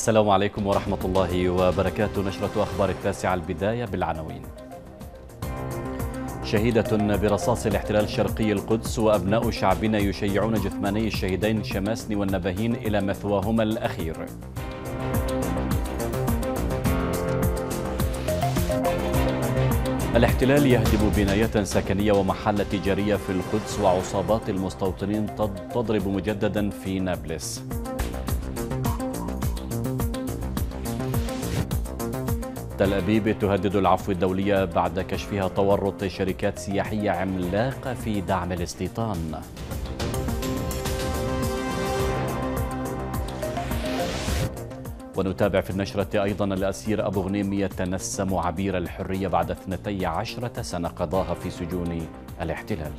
السلام عليكم ورحمة الله وبركاته نشرة أخبار التاسعة البداية بالعناوين شهيدة برصاص الاحتلال الشرقي القدس وأبناء شعبنا يشيعون جثماني الشهيدين شماسني والنبهين إلى مثواهما الأخير الاحتلال يهدم بناية سكنية ومحلة تجارية في القدس وعصابات المستوطنين تضرب مجددا في نابلس تل أبيب تهدد العفو الدولية بعد كشفها تورط شركات سياحية عملاقة في دعم الاستيطان ونتابع في النشرة أيضا الأسير أبو غنيم يتنسم عبير الحرية بعد 12 سنة قضاها في سجون الاحتلال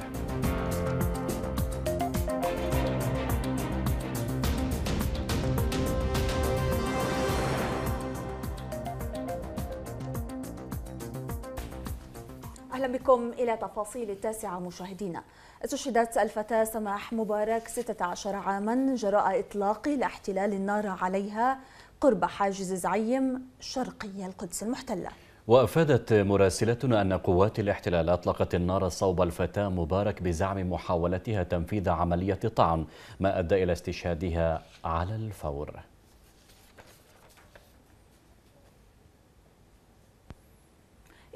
بكم إلى تفاصيل التاسعة مشاهدينا استشهدت الفتاة سماح مبارك 16 عاما جراء إطلاق لاحتلال النار عليها قرب حاجز زعيم شرقي القدس المحتلة وأفادت مراسلتنا أن قوات الاحتلال أطلقت النار صوب الفتاة مبارك بزعم محاولتها تنفيذ عملية طعن ما أدى إلى استشهادها على الفور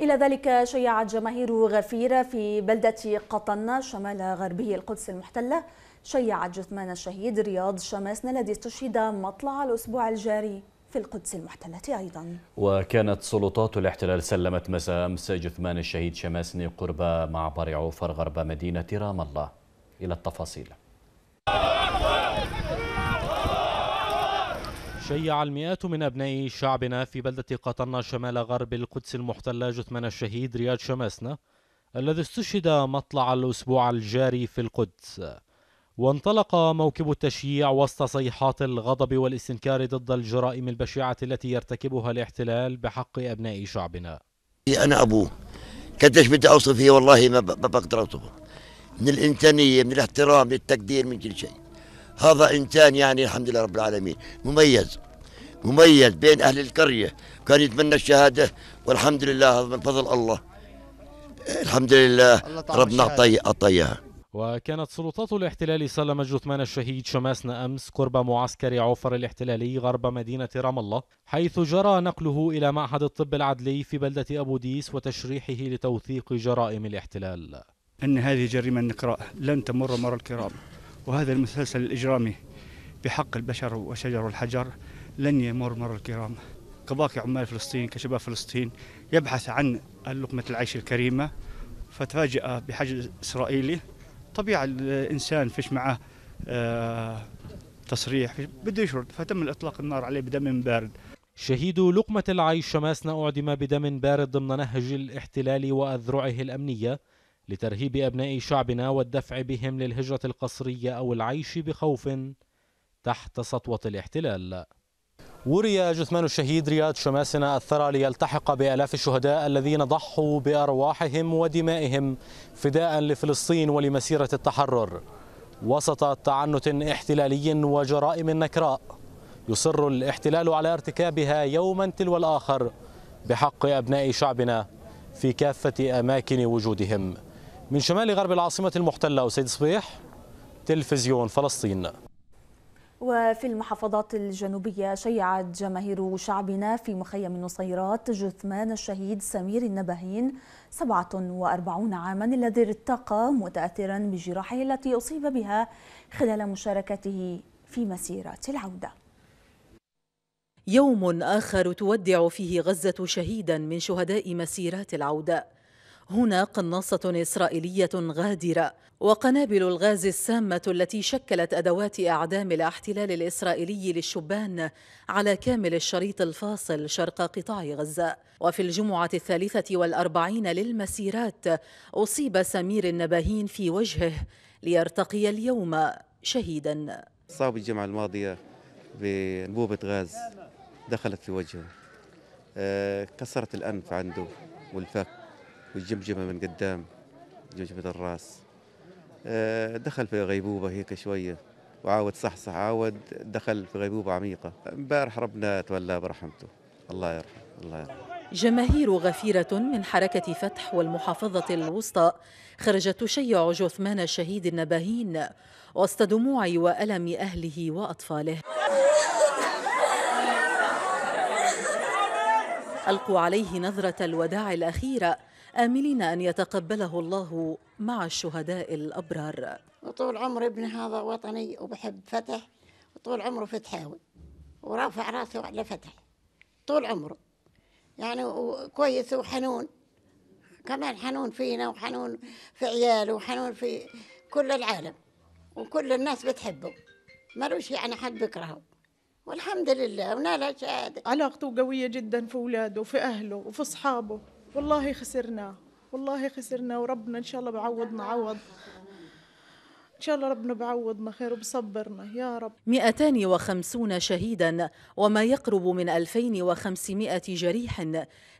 إلى ذلك شيعت جماهير غفيرة في بلدة قطنة شمال غربي القدس المحتلة شيعت جثمان الشهيد رياض شماسنا الذي استشهد مطلع الأسبوع الجاري في القدس المحتلة أيضا وكانت سلطات الاحتلال سلمت مساء أمس جثمان الشهيد شماسني قرب معبر عوفر غرب مدينة رام الله إلى التفاصيل شيع المئات من أبناء شعبنا في بلدة قطرنا شمال غرب القدس المحتلة جثمان الشهيد رياض شماسنة الذي استشهد مطلع الأسبوع الجاري في القدس وانطلق موكب التشييع وسط صيحات الغضب والاستنكار ضد الجرائم البشعة التي يرتكبها الاحتلال بحق أبناء شعبنا أنا أبوه قديش بدي أوصفه والله ما بقدر أوصفه من الإنسانية من الاحترام من التقدير من كل شيء هذا انسان يعني الحمد لله رب العالمين مميز مميز بين اهل القريه كان يتمنى الشهاده والحمد لله هذا من فضل الله الحمد لله ربنا اعطاه وكانت سلطات الاحتلال سلمت جثمان الشهيد شماسنا أمس قرب معسكر عوفر الاحتلالي غرب مدينة رام الله حيث جرى نقله إلى معهد الطب العدلي في بلدة أبو ديس وتشريحه لتوثيق جرائم الاحتلال أن هذه جريمة نقرأها لن تمر مر الكرام وهذا المسلسل الإجرامي بحق البشر وشجر والحجر لن يمر مر الكرام كباقي عمال فلسطين كشباب فلسطين يبحث عن لقمة العيش الكريمة فتفاجأ بحجز إسرائيلي طبيعة الإنسان فيش معه آه، تصريح بده يشرد فتم إطلاق النار عليه بدم بارد شهيد لقمة العيش شماسنا أعدم بدم بارد ضمن نهج الاحتلال وأذرعه الأمنية لترهيب أبناء شعبنا والدفع بهم للهجرة القسرية أو العيش بخوف تحت سطوة الاحتلال وري جثمان الشهيد رياض شماسنا الثرى ليلتحق بآلاف الشهداء الذين ضحوا بأرواحهم ودمائهم فداء لفلسطين ولمسيرة التحرر وسط تعنت احتلالي وجرائم نكراء يصر الاحتلال على ارتكابها يوما تلو الآخر بحق أبناء شعبنا في كافة أماكن وجودهم من شمال غرب العاصمة المحتلة وسيد صبيح تلفزيون فلسطين وفي المحافظات الجنوبية شيعت جماهير شعبنا في مخيم النصيرات جثمان الشهيد سمير النبهين 47 عاما الذي ارتقى متأثرا بجراحه التي أصيب بها خلال مشاركته في مسيرة العودة يوم آخر تودع فيه غزة شهيدا من شهداء مسيرات العودة هنا قناصة إسرائيلية غادرة وقنابل الغاز السامة التي شكلت أدوات أعدام الاحتلال الإسرائيلي للشبان على كامل الشريط الفاصل شرق قطاع غزة وفي الجمعة الثالثة والأربعين للمسيرات أصيب سمير النباهين في وجهه ليرتقي اليوم شهيدا صاب الجمعة الماضية بانبوبة غاز دخلت في وجهه آه، كسرت الأنف عنده والفك والجمجمه من قدام جمجمه الراس آه، دخل في غيبوبه هيك شويه وعاود صحصح عاود دخل في غيبوبه عميقه امبارح ربنا تولى برحمته الله يرحمه الله يرحمه جماهير غفيرة من حركة فتح والمحافظة الوسطى خرجت تشيع جثمان الشهيد النباهين وسط دموع وألم أهله وأطفاله ألقوا عليه نظرة الوداع الأخيرة آملين أن يتقبله الله مع الشهداء الأبرار وطول عمر ابن هذا وطني وبحب فتح وطول عمره فتحاوي ورافع راسه على فتح طول عمره يعني كويس وحنون كمان حنون فينا وحنون في عياله وحنون في كل العالم وكل الناس بتحبه ملوش يعني حد بيكرهه والحمد لله ونال شهاده علاقته قويه جدا في اولاده وفي اهله وفي اصحابه والله خسرنا والله خسرنا وربنا إن شاء الله بعوضنا عوض إن شاء الله ربنا بعوضنا خير وبصبرنا يا رب 250 شهيدا وما يقرب من 2500 جريح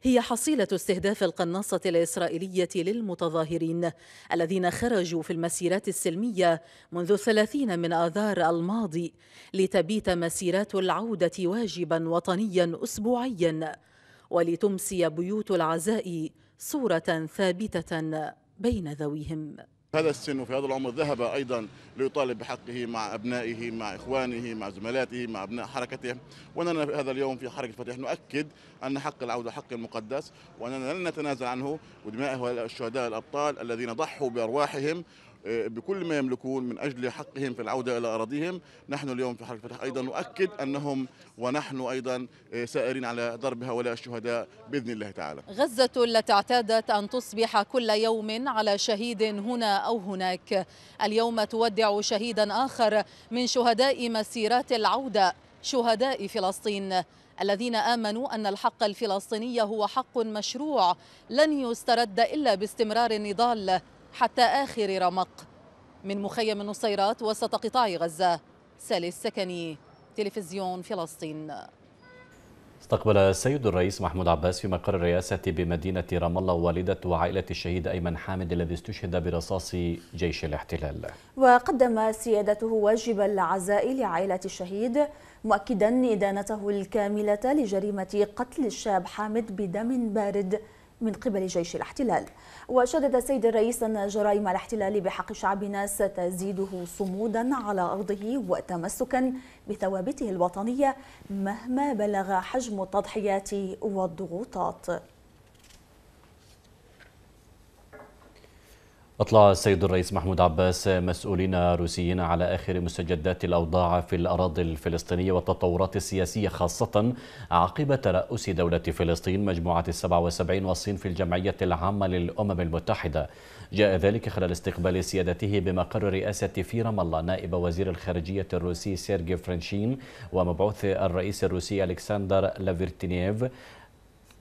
هي حصيلة استهداف القناصة الإسرائيلية للمتظاهرين الذين خرجوا في المسيرات السلمية منذ 30 من آذار الماضي لتبيت مسيرات العودة واجبا وطنيا أسبوعيا ولتمسي بيوت العزاء صورة ثابتة بين ذويهم هذا السن وفي هذا العمر ذهب ايضا ليطالب بحقه مع ابنائه مع اخوانه مع زملاته مع ابناء حركته واننا هذا اليوم في حركه فتح نؤكد ان حق العوده حق مقدس واننا لن نتنازل عنه ودماء الشهداء الابطال الذين ضحوا بارواحهم آه، بكل ما يملكون من أجل حقهم في العودة إلى أراضيهم نحن اليوم في حركة فتح أيضا نؤكد أنهم ونحن أيضا آه، سائرين على ضرب هؤلاء الشهداء بإذن الله تعالى غزة التي اعتادت أن تصبح كل يوم على شهيد هنا أو هناك اليوم تودع شهيدا آخر من شهداء مسيرات العودة شهداء فلسطين الذين آمنوا أن الحق الفلسطيني هو حق مشروع لن يسترد إلا باستمرار النضال حتى آخر رمق من مخيم النصيرات وسط قطاع غزة سالي السكني تلفزيون فلسطين استقبل السيد الرئيس محمود عباس في مقر الرئاسة بمدينة رام الله والدة وعائلة الشهيد أيمن حامد الذي استشهد برصاص جيش الاحتلال وقدم سيادته واجب العزاء لعائلة الشهيد مؤكدا إدانته الكاملة لجريمة قتل الشاب حامد بدم بارد من قبل جيش الاحتلال وشدد السيد الرئيس أن جرائم الاحتلال بحق شعبنا ستزيده صمودا على أرضه وتمسكا بثوابته الوطنية مهما بلغ حجم التضحيات والضغوطات أطلع السيد الرئيس محمود عباس مسؤولين روسيين على آخر مستجدات الأوضاع في الأراضي الفلسطينية والتطورات السياسية خاصة عقب ترأس دولة فلسطين مجموعة السبع وسبعين والصين في الجمعية العامة للأمم المتحدة جاء ذلك خلال استقبال سيادته بمقر رئاسة في رام الله نائب وزير الخارجية الروسي سيرجي فرنشين ومبعوث الرئيس الروسي ألكسندر لافيرتينيف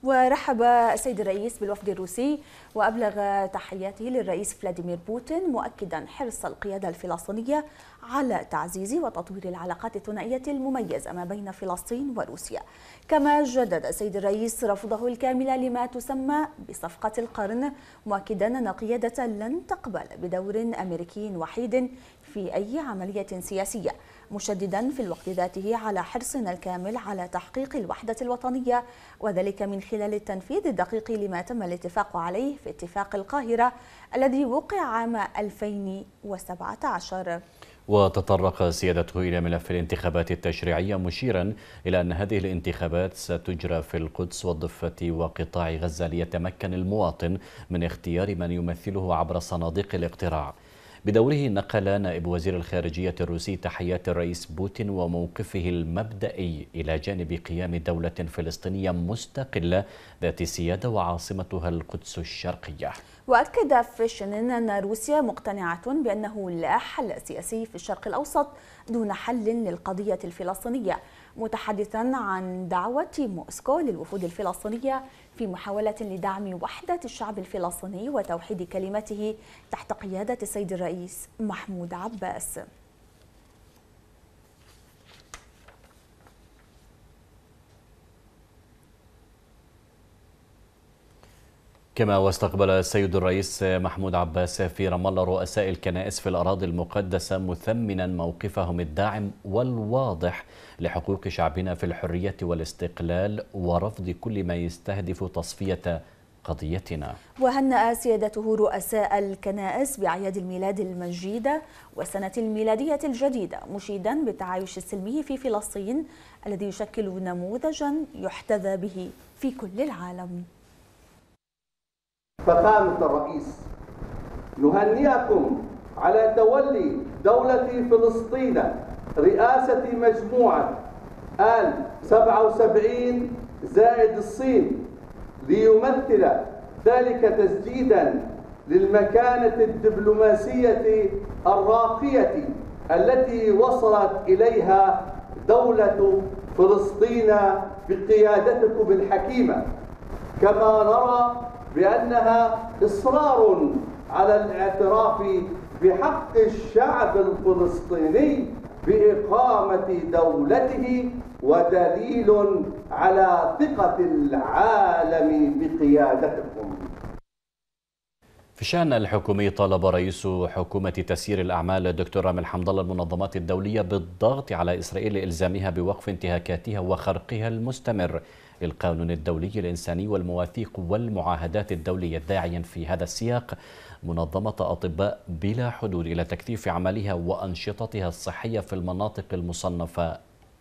ورحب السيد الرئيس بالوفد الروسي وأبلغ تحياته للرئيس فلاديمير بوتين مؤكدا حرص القيادة الفلسطينية على تعزيز وتطوير العلاقات الثنائية المميزة ما بين فلسطين وروسيا كما جدد السيد الرئيس رفضه الكامل لما تسمى بصفقة القرن مؤكدا أن قيادة لن تقبل بدور أمريكي وحيد في أي عملية سياسية مشددا في الوقت ذاته على حرصنا الكامل على تحقيق الوحدة الوطنية وذلك من خلال التنفيذ الدقيق لما تم الاتفاق عليه في اتفاق القاهرة الذي وقع عام 2017 وتطرق سيادته إلى ملف الانتخابات التشريعية مشيرا إلى أن هذه الانتخابات ستجرى في القدس والضفة وقطاع غزة ليتمكن المواطن من اختيار من يمثله عبر صناديق الاقتراع بدوره نقل نائب وزير الخارجية الروسي تحيات الرئيس بوتين وموقفه المبدئي إلى جانب قيام دولة فلسطينية مستقلة ذات سيادة وعاصمتها القدس الشرقية وأكد فريشنين أن روسيا مقتنعة بأنه لا حل سياسي في الشرق الأوسط دون حل للقضية الفلسطينية متحدثا عن دعوة موسكو للوفود الفلسطينية في محاولة لدعم وحدة الشعب الفلسطيني وتوحيد كلمته تحت قيادة السيد الرئيس محمود عباس كما واستقبل السيد الرئيس محمود عباس في رام الله رؤساء الكنائس في الأراضي المقدسة مثمنا موقفهم الداعم والواضح لحقوق شعبنا في الحرية والاستقلال ورفض كل ما يستهدف تصفية قضيتنا وهنأ سيادته رؤساء الكنائس بأعياد الميلاد المجيدة والسنة الميلادية الجديدة مشيدا بالتعايش السلمي في فلسطين الذي يشكل نموذجا يحتذى به في كل العالم فخامة الرئيس نهنئكم على تولي دولة فلسطين رئاسة مجموعة آل 77 زائد الصين ليمثل ذلك تسديدا للمكانة الدبلوماسية الراقية التي وصلت إليها دولة فلسطين بقيادتكم الحكيمة كما نرى بأنها إصرار على الاعتراف بحق الشعب الفلسطيني بإقامة دولته ودليل على ثقة العالم بقيادتكم في الشأن الحكومي طالب رئيس حكومة تسيير الأعمال الدكتور رامي الحمد الله المنظمات الدولية بالضغط على إسرائيل لإلزامها بوقف انتهاكاتها وخرقها المستمر للقانون الدولي الإنساني والمواثيق والمعاهدات الدولية داعيا في هذا السياق منظمة أطباء بلا حدود إلى تكثيف عملها وأنشطتها الصحية في المناطق المصنفة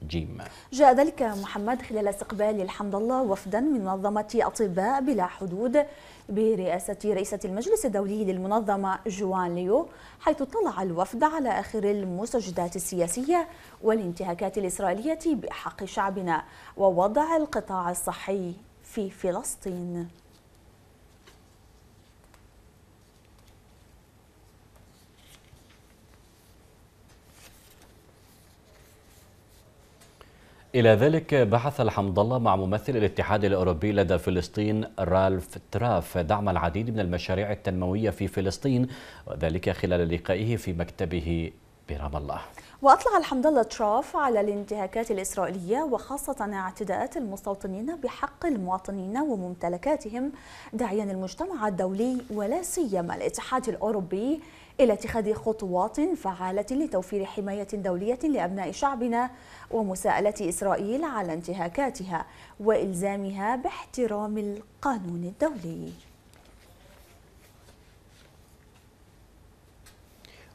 جيم جاء ذلك محمد خلال استقبال الحمد الله وفدا من منظمة أطباء بلا حدود برئاسة رئيسة المجلس الدولي للمنظمة جوان ليو حيث اطلع الوفد على آخر المستجدات السياسية والانتهاكات الإسرائيلية بحق شعبنا ووضع القطاع الصحي في فلسطين إلى ذلك بحث الحمد الله مع ممثل الاتحاد الأوروبي لدى فلسطين رالف تراف دعم العديد من المشاريع التنموية في فلسطين وذلك خلال لقائه في مكتبه برام الله وأطلع الحمد الله تراف على الانتهاكات الإسرائيلية وخاصة اعتداءات المستوطنين بحق المواطنين وممتلكاتهم داعيا المجتمع الدولي ولا سيما الاتحاد الأوروبي إلى اتخاذ خطوات فعالة لتوفير حماية دولية لأبناء شعبنا ومساءلة إسرائيل على انتهاكاتها وإلزامها باحترام القانون الدولي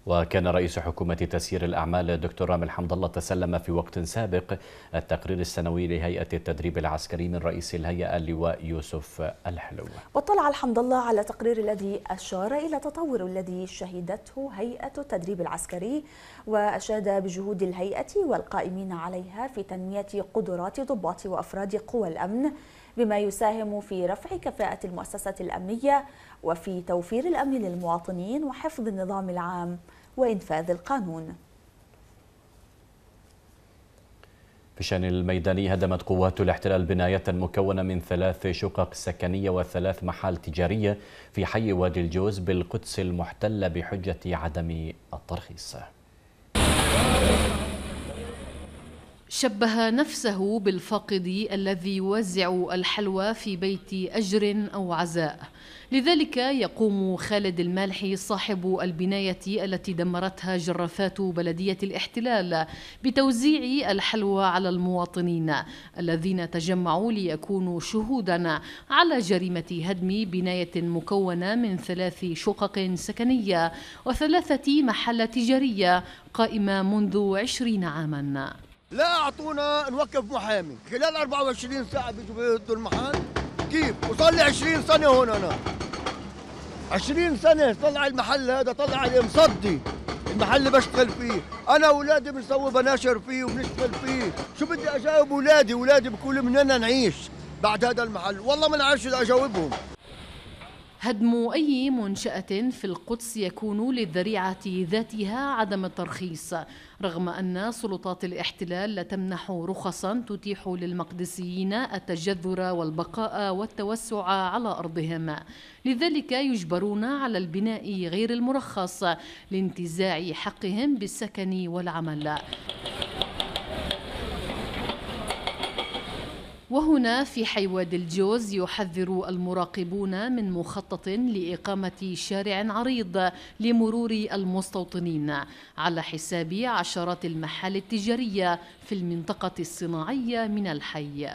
وكان رئيس حكومة تسيير الأعمال دكتور رامي الحمد الله تسلم في وقت سابق التقرير السنوي لهيئة التدريب العسكري من رئيس الهيئة اللواء يوسف الحلو واطلع الحمد الله على التقرير الذي أشار إلى تطور الذي شهدته هيئة التدريب العسكري وأشاد بجهود الهيئة والقائمين عليها في تنمية قدرات ضباط وأفراد قوى الأمن بما يساهم في رفع كفاءة المؤسسة الأمنية وفي توفير الأمن للمواطنين وحفظ النظام العام وإنفاذ القانون في الشأن الميداني هدمت قوات الاحتلال بناية مكونة من ثلاث شقق سكنية وثلاث محال تجارية في حي وادي الجوز بالقدس المحتلة بحجة عدم الترخيص شبه نفسه بالفقد الذي يوزع الحلوى في بيت اجر او عزاء لذلك يقوم خالد المالحي صاحب البنايه التي دمرتها جرافات بلديه الاحتلال بتوزيع الحلوى على المواطنين الذين تجمعوا ليكونوا شهودا على جريمه هدم بنايه مكونه من ثلاث شقق سكنيه وثلاثه محلات تجاريه قائمه منذ عشرين عاما لا اعطونا نوقف محامي خلال 24 ساعه بيجوا بيهدوا المحل كيف وصار لي 20 سنه هون انا 20 سنه طلع المحل هذا طلع عليه مصدي المحل اللي بشتغل فيه انا اولادي بنسوي بناشر فيه وبنشتغل فيه شو بدي اجاوب اولادي اولادي بقولوا مننا نعيش بعد هذا المحل والله ما عارف شو اجاوبهم هدم أي منشأة في القدس يكون للذريعة ذاتها عدم الترخيص رغم أن سلطات الاحتلال لا تمنح رخصا تتيح للمقدسيين التجذر والبقاء والتوسع على أرضهم لذلك يجبرون على البناء غير المرخص لانتزاع حقهم بالسكن والعمل وهنا في حي وادي الجوز يحذر المراقبون من مخطط لإقامة شارع عريض لمرور المستوطنين على حساب عشرات المحال التجارية في المنطقة الصناعية من الحي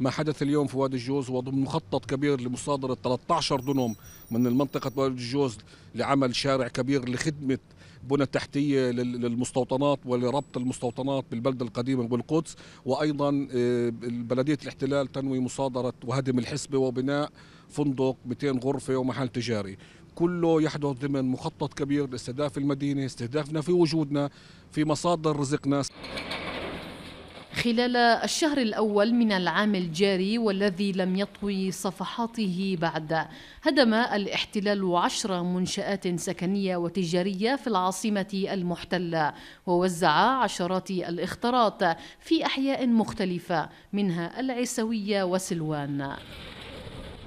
ما حدث اليوم في وادي الجوز هو ضمن مخطط كبير لمصادرة 13 دونم من المنطقة وادي الجوز لعمل شارع كبير لخدمة بنى تحتيه للمستوطنات ولربط المستوطنات بالبلده القديمه بالقدس وايضا آه، بلديه الاحتلال تنوي مصادره وهدم الحسبه وبناء فندق 200 غرفه ومحل تجاري كله يحدث ضمن مخطط كبير لاستهداف المدينه استهدافنا في وجودنا في مصادر رزقنا خلال الشهر الأول من العام الجاري والذي لم يطوي صفحاته بعد هدم الاحتلال عشر منشآت سكنية وتجارية في العاصمة المحتلة ووزع عشرات الاختراط في أحياء مختلفة منها العسوية وسلوان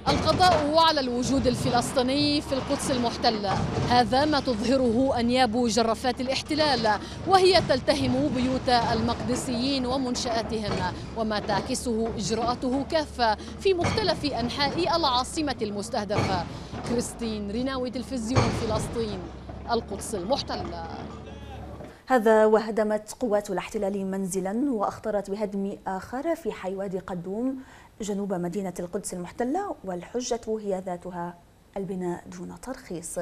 القضاء على الوجود الفلسطيني في القدس المحتلة هذا ما تظهره أنياب جرافات الاحتلال وهي تلتهم بيوت المقدسيين ومنشآتهم وما تعكسه إجراءاته كافة في مختلف أنحاء العاصمة المستهدفة كريستين ريناوي تلفزيون فلسطين القدس المحتله هذا وهدمت قوات الاحتلال منزلا واخطرت بهدم اخر في حي وادي قدوم جنوب مدينه القدس المحتله والحجه هي ذاتها البناء دون ترخيص.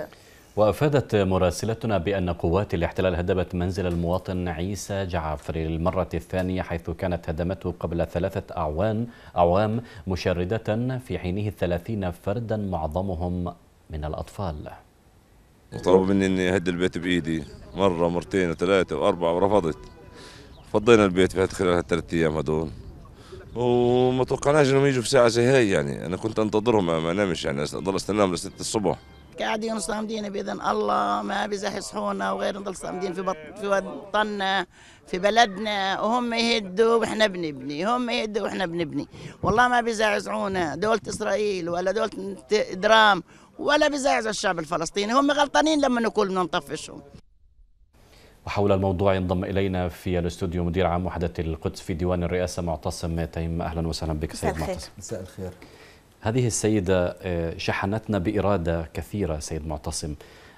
وافادت مراسلتنا بان قوات الاحتلال هدمت منزل المواطن عيسى جعفري للمره الثانيه حيث كانت هدمته قبل ثلاثه اعوام اعوام مشرده في حينه 30 فردا معظمهم من الاطفال. وطلبوا مني اني اهد البيت بايدي مره مرتين وثلاثه واربعه ورفضت فضينا البيت في خلال هالثلاث ايام هذول وما توقعناش انهم يجوا في ساعه زي هاي يعني انا كنت انتظرهم ما انامش يعني اضل استناهم لست الصبح قاعدين صامدين باذن الله ما بيزح يصحونا وغير نضل صامدين في بط... في وطننا في بلدنا وهم يهدوا واحنا بنبني هم يهدوا واحنا بنبني والله ما بيزعزعونا دوله اسرائيل ولا دوله درام ولا بزعز الشعب الفلسطيني هم غلطانين لما نقول بدنا نطفشهم وحول الموضوع ينضم الينا في الاستوديو مدير عام وحده القدس في ديوان الرئاسه معتصم تيم اهلا وسهلا بك سيد معتصم مساء الخير هذه السيده آه، شحنتنا باراده كثيره سيد معتصم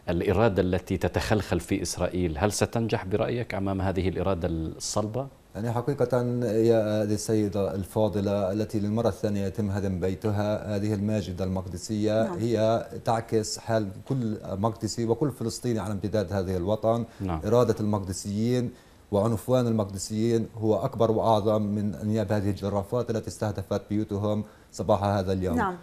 الاراده التي تتخلخل في اسرائيل هل ستنجح برايك امام هذه الاراده الصلبه يعني حقيقة يا هذه السيدة الفاضلة التي للمرة الثانية يتم هدم بيتها هذه الماجدة المقدسية نعم. هي تعكس حال كل مقدسي وكل فلسطيني على امتداد هذه الوطن نعم. إرادة المقدسيين وعنفوان المقدسيين هو أكبر وأعظم من أنياب هذه الجرافات التي استهدفت بيوتهم صباح هذا اليوم نعم.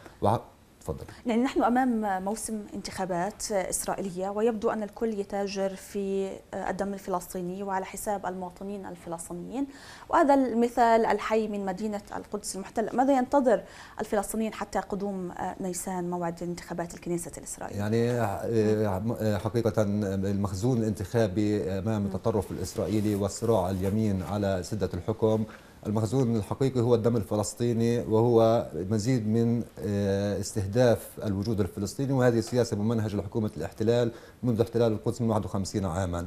تفضل يعني نحن امام موسم انتخابات اسرائيليه ويبدو ان الكل يتاجر في الدم الفلسطيني وعلى حساب المواطنين الفلسطينيين وهذا المثال الحي من مدينه القدس المحتله ماذا ينتظر الفلسطينيين حتى قدوم نيسان موعد انتخابات الكنيسه الاسرائيليه يعني آه، آه، حقيقه المخزون الانتخابي امام التطرف الاسرائيلي وصراع اليمين على سده الحكم المخزون الحقيقي هو الدم الفلسطيني وهو مزيد من آه، استهداف الوجود الفلسطيني وهذه سياسة ممنهجة لحكومة الاحتلال منذ احتلال القدس من 51 عاما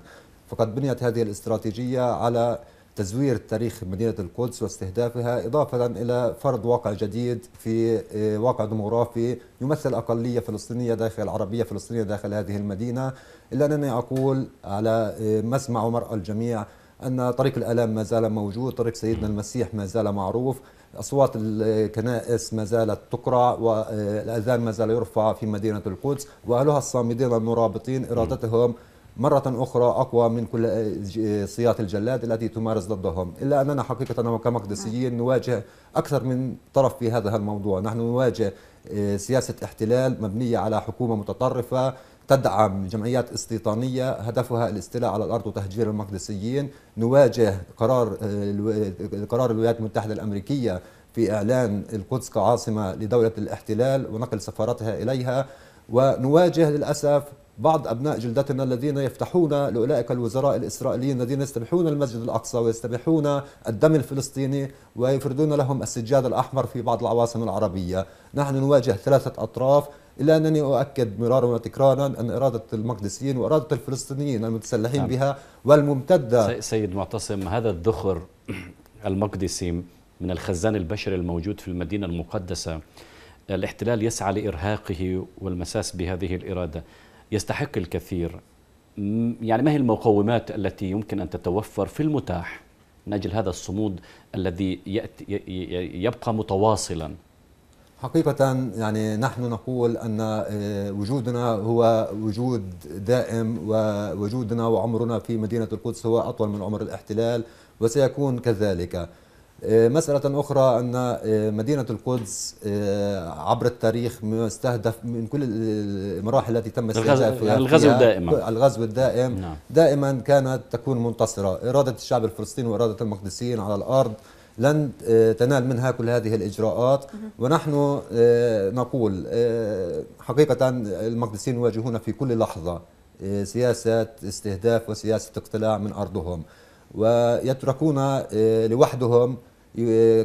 فقد بنيت هذه الاستراتيجية على تزوير تاريخ مدينة القدس واستهدافها إضافة إلى فرض واقع جديد في آه، واقع ديموغرافي يمثل أقلية فلسطينية داخل عربية فلسطينية داخل هذه المدينة إلا أنني أقول على آه، مسمع ومرأى الجميع أن طريق الالام ما زال موجود طريق سيدنا المسيح ما زال معروف أصوات الكنائس ما زالت تقرأ والأذان ما زال يرفع في مدينة القدس وأهلها الصامدين المرابطين إرادتهم مرة أخرى أقوى من كل صياط الجلاد التي تمارس ضدهم إلا أننا حقيقة كمقدسيين نواجه أكثر من طرف في هذا الموضوع نحن نواجه آه، سياسة احتلال مبنية على حكومة متطرفة تدعم جمعيات استيطانية هدفها الاستيلاء على الأرض وتهجير المقدسيين نواجه قرار آه، قرار الولايات المتحدة الأمريكية في إعلان القدس كعاصمة لدولة الاحتلال ونقل سفارتها إليها ونواجه للأسف بعض أبناء جلدتنا الذين يفتحون لأولئك الوزراء الإسرائيليين الذين يستبيحون المسجد الأقصى ويستبيحون الدم الفلسطيني ويفردون لهم السجاد الأحمر في بعض العواصم العربية نحن نواجه ثلاثة أطراف إلا أنني أؤكد مرارا وتكرارا أن إرادة المقدسيين وإرادة الفلسطينيين المتسلحين نعم. بها والممتدة سيد معتصم هذا الذخر المقدسي من الخزان البشري الموجود في المدينة المقدسة الاحتلال يسعى لإرهاقه والمساس بهذه الإرادة يستحق الكثير يعني ما هي المقومات التي يمكن أن تتوفر في المتاح من أجل هذا الصمود الذي يأتي يبقى متواصلا حقيقة يعني نحن نقول أن آه، وجودنا هو وجود دائم ووجودنا وعمرنا في مدينة القدس هو أطول من عمر الاحتلال وسيكون كذلك آه، مسألة أخرى أن آه، مدينة القدس آه، عبر التاريخ مستهدف من كل المراحل التي تم استهدافها فيها الغزو الدائم الغزو الدائم نعم. دائما كانت تكون منتصرة إرادة الشعب الفلسطيني وإرادة المقدسيين على الأرض لن تنال منها كل هذه الإجراءات ونحن نقول حقيقة المقدسيين يواجهون في كل لحظة سياسة استهداف وسياسة اقتلاع من أرضهم ويتركون لوحدهم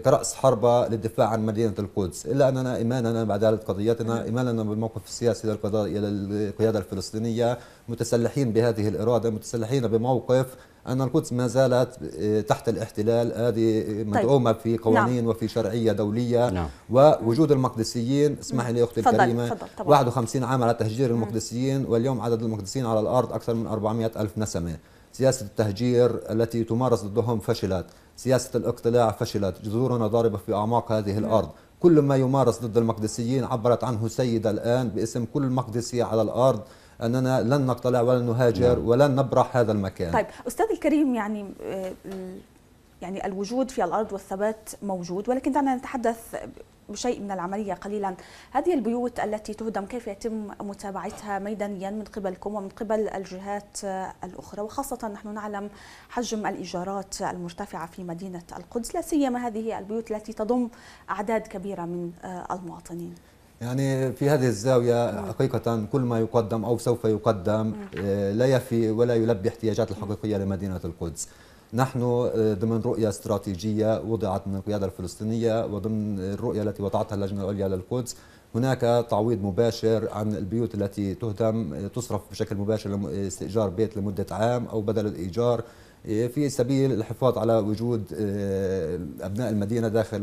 كرأس حربة للدفاع عن مدينة القدس إلا أننا إيماننا بعدالة قضيتنا نعم. إيماننا بالموقف السياسي للقيادة الفلسطينية متسلحين بهذه الإرادة متسلحين بموقف أن القدس ما زالت آه، تحت الاحتلال هذه طيب. مدعومة طيب. في نعم. قوانين نعم. وفي شرعية دولية نعم. ووجود المقدسيين اسمح لي أختي فضل. الكريمة فضل. طبعا. 51 عام على تهجير المقدسيين واليوم عدد المقدسيين على الأرض أكثر من 400 ألف نسمة سياسة التهجير التي تمارس ضدهم فشلت سياسة الاقتلاع فشلت جذورنا ضاربة في أعماق هذه الأرض كل ما يمارس ضد المقدسيين عبرت عنه سيدة الآن باسم كل مقدسي على الأرض أننا لن نقتلع ولن نهاجر نعم. ولن نبرح هذا المكان طيب أستاذ الكريم يعني آه، يعني الوجود في الأرض والثبات موجود ولكن دعنا نتحدث بشيء من العملية قليلا هذه البيوت التي تهدم كيف يتم متابعتها ميدانيا من قبلكم ومن قبل الجهات الأخرى وخاصة نحن نعلم حجم الإيجارات المرتفعة في مدينة القدس لا سيما هذه البيوت التي تضم أعداد كبيرة من آه، المواطنين يعني في هذه الزاوية حقيقة كل ما يقدم أو سوف يقدم آه، لا يفي ولا يلبي احتياجات الحقيقية لمدينة القدس نحن آه، ضمن رؤية استراتيجية وضعت من القيادة الفلسطينية وضمن الرؤية التي وضعتها اللجنة العليا للقدس هناك تعويض مباشر عن البيوت التي تهدم آه، تصرف بشكل مباشر لاستئجار آه، بيت لمدة عام أو بدل الإيجار في سبيل الحفاظ على وجود أبناء المدينة داخل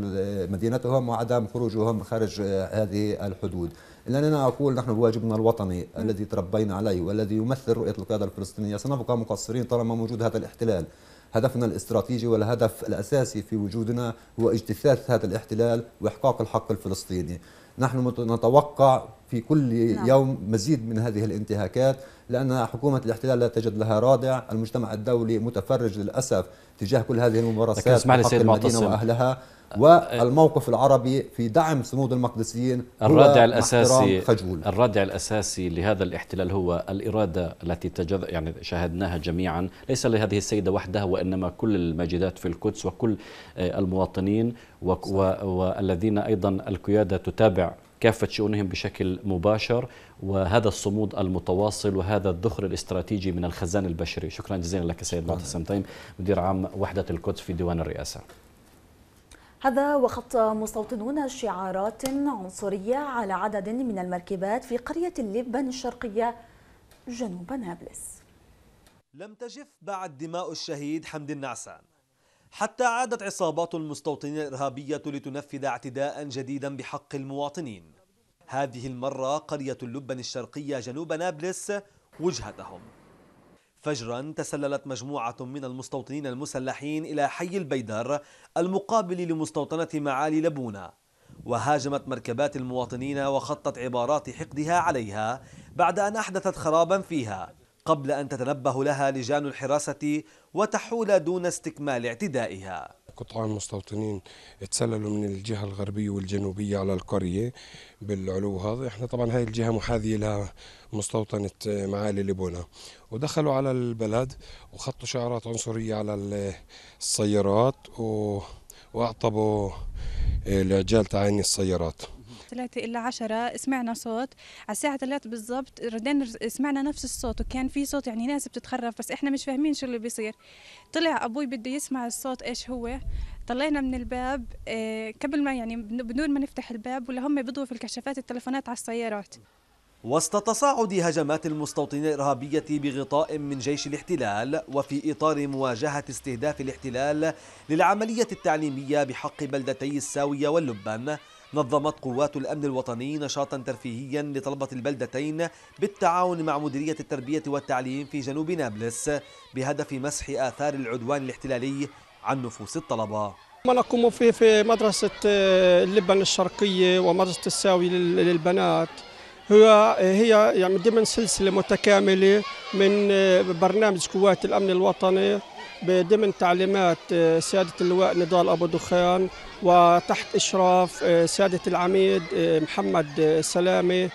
مدينتهم وعدم خروجهم خارج هذه الحدود لأننا أقول نحن بواجبنا الوطني الذي تربينا عليه والذي يمثل رؤية القيادة الفلسطينية سنبقى مقصرين طالما موجود هذا الاحتلال هدفنا الاستراتيجي والهدف الأساسي في وجودنا هو اجتثاث هذا الاحتلال وإحقاق الحق الفلسطيني نحن نتوقع في كل نعم. يوم مزيد من هذه الانتهاكات لأن حكومة الاحتلال لا تجد لها رادع المجتمع الدولي متفرج للأسف تجاه كل هذه الممارسات لكن اسمح لي سيد المعتصم واهلها أه. والموقف العربي في دعم صمود المقدسيين هو الاساسي خجول. الرادع الاساسي لهذا الاحتلال هو الاراده التي تجذ يعني شاهدناها جميعا ليس لهذه السيده وحدها وانما كل الماجدات في القدس وكل آه، المواطنين والذين ايضا القياده تتابع كافة شؤونهم بشكل مباشر وهذا الصمود المتواصل وهذا الذخر الاستراتيجي من الخزان البشري شكرا جزيلا لك سيد معتصم تيم مدير عام وحدة القدس في ديوان الرئاسة هذا وخط مستوطنون شعارات عنصرية على عدد من المركبات في قرية اللبن الشرقية جنوب نابلس لم تجف بعد دماء الشهيد حمد النعسان حتى عادت عصابات المستوطنين الإرهابية لتنفذ اعتداء جديدا بحق المواطنين هذه المرة قرية اللبن الشرقية جنوب نابلس وجهتهم فجرا تسللت مجموعة من المستوطنين المسلحين إلى حي البيدر المقابل لمستوطنة معالي لبونة وهاجمت مركبات المواطنين وخطت عبارات حقدها عليها بعد أن أحدثت خرابا فيها قبل أن تتنبه لها لجان الحراسة وتحول دون استكمال اعتدائها قطاع المستوطنين تسللوا من الجهة الغربية والجنوبية على القرية بالعلو هذا احنا طبعا هاي الجهة محاذية لها مستوطنة آه، معالي لبونا ودخلوا على البلد وخطوا شعارات عنصرية على السيارات و... واعطبوا العجال آه، تعاني السيارات 3 إلا 10 سمعنا صوت على الساعة 3 بالضبط ردينا سمعنا نفس الصوت وكان في صوت يعني ناس بتتخرف بس إحنا مش فاهمين شو اللي بيصير طلع أبوي بده يسمع الصوت إيش هو طلعنا من الباب آه، قبل ما يعني بدون ما نفتح الباب ولا هم بيضوا في الكشافات التلفونات على السيارات وسط تصاعد هجمات المستوطنين الإرهابية بغطاء من جيش الاحتلال وفي إطار مواجهة استهداف الاحتلال للعملية التعليمية بحق بلدتي الساوية واللبان نظمت قوات الأمن الوطني نشاطا ترفيهيا لطلبة البلدتين بالتعاون مع مديرية التربية والتعليم في جنوب نابلس بهدف مسح آثار العدوان الاحتلالي عن نفوس الطلبة ما نقوم فيه في مدرسة آه، اللبن الشرقية ومدرسة الساوي للبنات هو هي يعني ضمن سلسلة متكاملة من آه، برنامج قوات الأمن الوطني ضمن تعليمات آه، سيادة اللواء نضال أبو دخان وتحت إشراف آه، سادة العميد آه، محمد آه، سلامة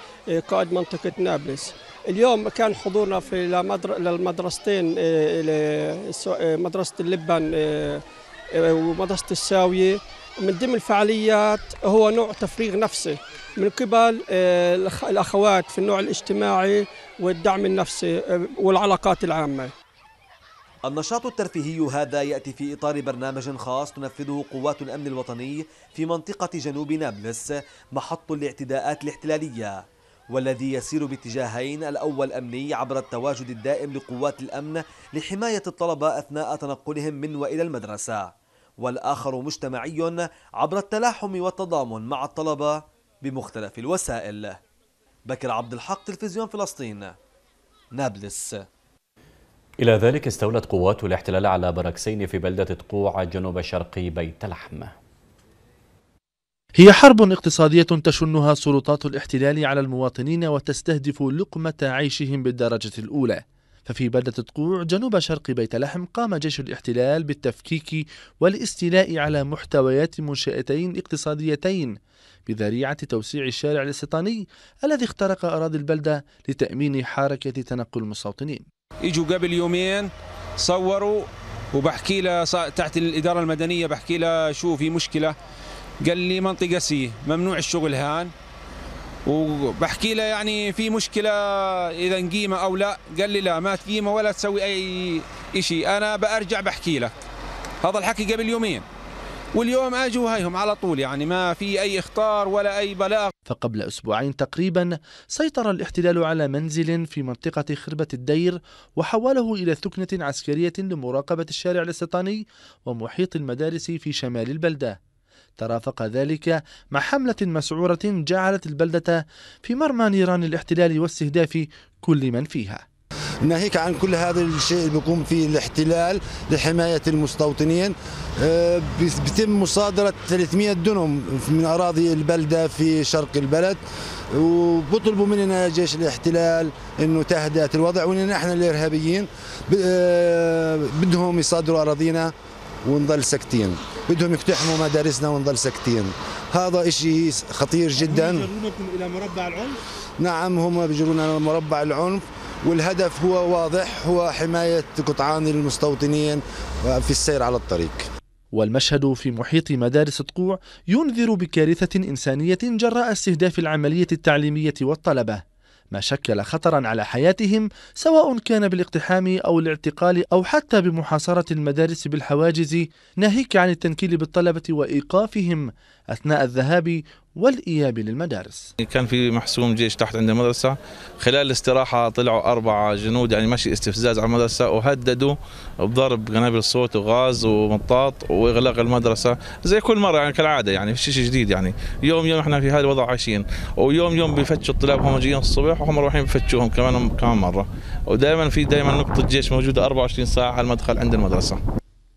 قائد منطقة نابلس اليوم كان حضورنا في للمدرستين مدرسة اللبن ومدرسة الساوية من ضمن الفعاليات هو نوع تفريغ نفسي من قبل الأخوات في النوع الاجتماعي والدعم النفسي والعلاقات العامة النشاط الترفيهي هذا يأتي في إطار برنامج خاص تنفذه قوات الأمن الوطني في منطقة جنوب نابلس محط الاعتداءات الاحتلالية والذي يسير باتجاهين الأول أمني عبر التواجد الدائم لقوات الأمن لحماية الطلبة أثناء تنقلهم من وإلى المدرسة والآخر مجتمعي عبر التلاحم والتضامن مع الطلبة بمختلف الوسائل بكر عبد الحق تلفزيون فلسطين نابلس إلى ذلك استولت قوات الاحتلال على بركسين في بلدة تقوع جنوب شرقي بيت لحم هي حرب اقتصادية تشنها سلطات الاحتلال على المواطنين وتستهدف لقمة عيشهم بالدرجة الأولى ففي بلدة تقوع جنوب شرق بيت لحم قام جيش الاحتلال بالتفكيك والاستيلاء على محتويات منشأتين اقتصاديتين بذريعة توسيع الشارع الاستيطاني الذي اخترق أراضي البلدة لتأمين حركة تنقل المستوطنين اجوا قبل يومين صوروا وبحكي له تحت الإدارة المدنية بحكي له شو في مشكلة قال لي منطقة سي ممنوع الشغل هان وبحكي له يعني في مشكله اذا نقيمه او لا قال لي لا ما تقيمه ولا تسوي اي شيء انا بأرجع بحكي لك هذا الحكي قبل يومين واليوم اجوا هيهم على طول يعني ما في اي اخطار ولا اي بلاغ فقبل اسبوعين تقريبا سيطر الاحتلال على منزل في منطقه خربه الدير وحوله الى ثكنه عسكريه لمراقبه الشارع الاستيطاني ومحيط المدارس في شمال البلده ترافق ذلك مع حملة مسعورة جعلت البلدة في مرمى نيران الاحتلال واستهداف كل من فيها ناهيك عن كل هذا الشيء اللي بيقوم فيه الاحتلال لحماية المستوطنين آه، بيتم مصادرة 300 دنم من أراضي البلدة في شرق البلد وبطلبوا مننا جيش الاحتلال انه تهدئه الوضع واننا احنا الارهابيين آه، بدهم يصادروا اراضينا ونضل ساكتين بدهم يقتحموا مدارسنا ونضل ساكتين هذا إشي خطير جدا هم يجرونكم إلى مربع العنف؟ نعم هم بيجرونا إلى مربع العنف والهدف هو واضح هو حماية قطعان المستوطنين في السير على الطريق والمشهد في محيط مدارس طقوع ينذر بكارثة إنسانية جراء استهداف العملية التعليمية والطلبة ما شكل خطرا على حياتهم سواء كان بالاقتحام أو الاعتقال أو حتى بمحاصرة المدارس بالحواجز ناهيك عن التنكيل بالطلبة وإيقافهم أثناء الذهاب والإياب للمدارس كان في محسوم جيش تحت عند المدرسة خلال الاستراحة طلعوا أربعة جنود يعني ماشي استفزاز على المدرسة وهددوا بضرب قنابل صوت وغاز ومطاط وإغلاق المدرسة زي كل مرة يعني كالعادة يعني في شيء جديد يعني يوم يوم احنا في هذا الوضع عايشين ويوم يوم بيفتشوا الطلاب هم جايين الصبح وهم رايحين بفتشوهم كمان كمان مرة ودائما في دائما نقطة جيش موجودة 24 ساعة على المدخل عند المدرسة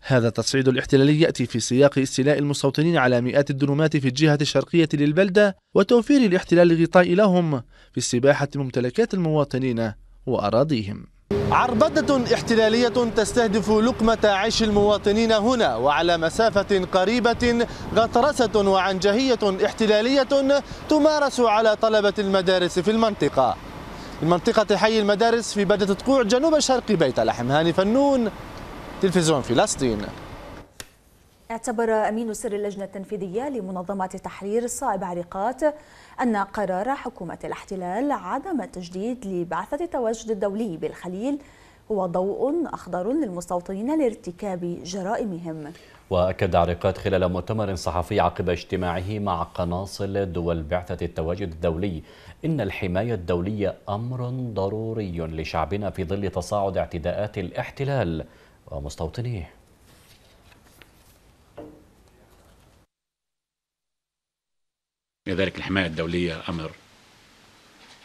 هذا التصعيد الاحتلالي يأتي في سياق استيلاء المستوطنين على مئات الدنومات في الجهة الشرقية للبلدة وتوفير الاحتلال غطاء لهم في استباحة ممتلكات المواطنين وأراضيهم عربدة احتلالية تستهدف لقمة عيش المواطنين هنا وعلى مسافة قريبة غطرسة وعنجهية احتلالية تمارس على طلبة المدارس في المنطقة المنطقة حي المدارس في بلدة تقوع جنوب شرق بيت لحم هاني فنون تلفزيون فلسطين اعتبر أمين سر اللجنة التنفيذية لمنظمة تحرير صائب عريقات أن قرار حكومة الاحتلال عدم التجديد لبعثة التواجد الدولي بالخليل هو ضوء أخضر للمستوطنين لارتكاب جرائمهم وأكد عريقات خلال مؤتمر صحفي عقب اجتماعه مع قناصل دول بعثة التواجد الدولي إن الحماية الدولية أمر ضروري لشعبنا في ظل تصاعد اعتداءات الاحتلال ومستوطنيه لذلك الحماية الدولية أمر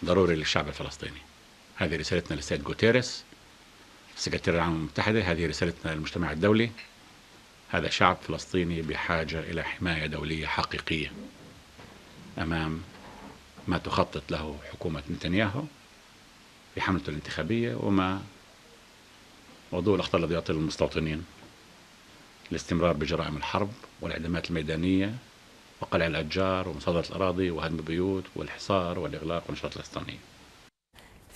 ضروري للشعب الفلسطيني هذه رسالتنا للسيد جوتيريس السكرتير العام المتحدة هذه رسالتنا للمجتمع الدولي هذا شعب فلسطيني بحاجة إلى حماية دولية حقيقية أمام ما تخطط له حكومة نتنياهو في حملته الانتخابية وما موضوع الأخطار الذي يعطي للمستوطنين الاستمرار بجرائم الحرب والإعدامات الميدانية وقلع الأشجار ومصادرة الأراضي وهدم البيوت والحصار والإغلاق والنشاط الإسطنطينية